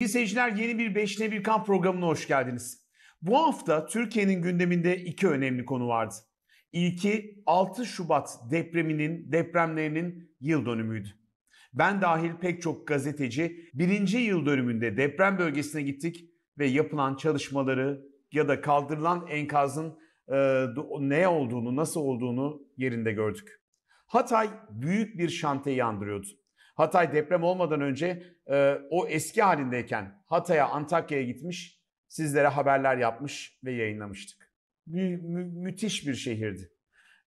Sevgili seyirciler yeni bir 5'ine 1 kamp programına hoş geldiniz. Bu hafta Türkiye'nin gündeminde iki önemli konu vardı. İlki 6 Şubat depreminin, depremlerinin yıl dönümüydü. Ben dahil pek çok gazeteci birinci yıl dönümünde deprem bölgesine gittik ve yapılan çalışmaları ya da kaldırılan enkazın e, ne olduğunu, nasıl olduğunu yerinde gördük. Hatay büyük bir şantiye yandırıyordu. Hatay deprem olmadan önce e, o eski halindeyken Hatay'a, Antakya'ya gitmiş, sizlere haberler yapmış ve yayınlamıştık. Mü- mü- müthiş bir şehirdi.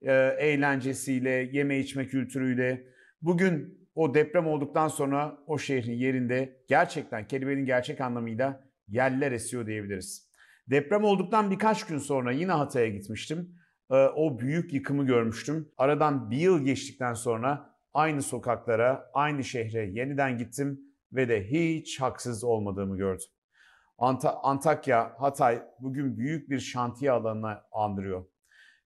E, eğlencesiyle, yeme içme kültürüyle. Bugün o deprem olduktan sonra o şehrin yerinde gerçekten kelimenin gerçek anlamıyla yerler esiyor diyebiliriz. Deprem olduktan birkaç gün sonra yine Hatay'a gitmiştim. E, o büyük yıkımı görmüştüm. Aradan bir yıl geçtikten sonra aynı sokaklara, aynı şehre yeniden gittim ve de hiç haksız olmadığımı gördüm. Ant Antakya, Hatay bugün büyük bir şantiye alanına andırıyor.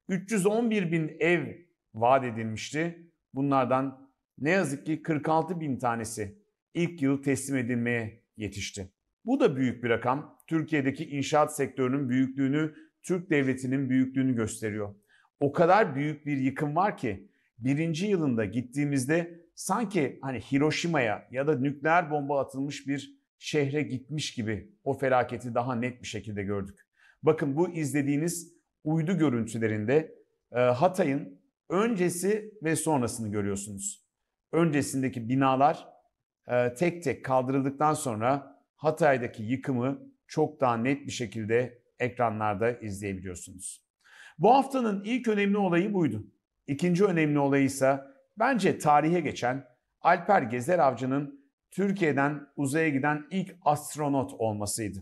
311 bin ev vaat edilmişti. Bunlardan ne yazık ki 46 bin tanesi ilk yıl teslim edilmeye yetişti. Bu da büyük bir rakam. Türkiye'deki inşaat sektörünün büyüklüğünü, Türk devletinin büyüklüğünü gösteriyor. O kadar büyük bir yıkım var ki birinci yılında gittiğimizde sanki hani Hiroşima'ya ya da nükleer bomba atılmış bir şehre gitmiş gibi o felaketi daha net bir şekilde gördük. Bakın bu izlediğiniz uydu görüntülerinde e, Hatay'ın öncesi ve sonrasını görüyorsunuz. Öncesindeki binalar e, tek tek kaldırıldıktan sonra Hatay'daki yıkımı çok daha net bir şekilde ekranlarda izleyebiliyorsunuz. Bu haftanın ilk önemli olayı buydu. İkinci önemli olay ise bence tarihe geçen Alper Gezer Avcı'nın Türkiye'den uzaya giden ilk astronot olmasıydı.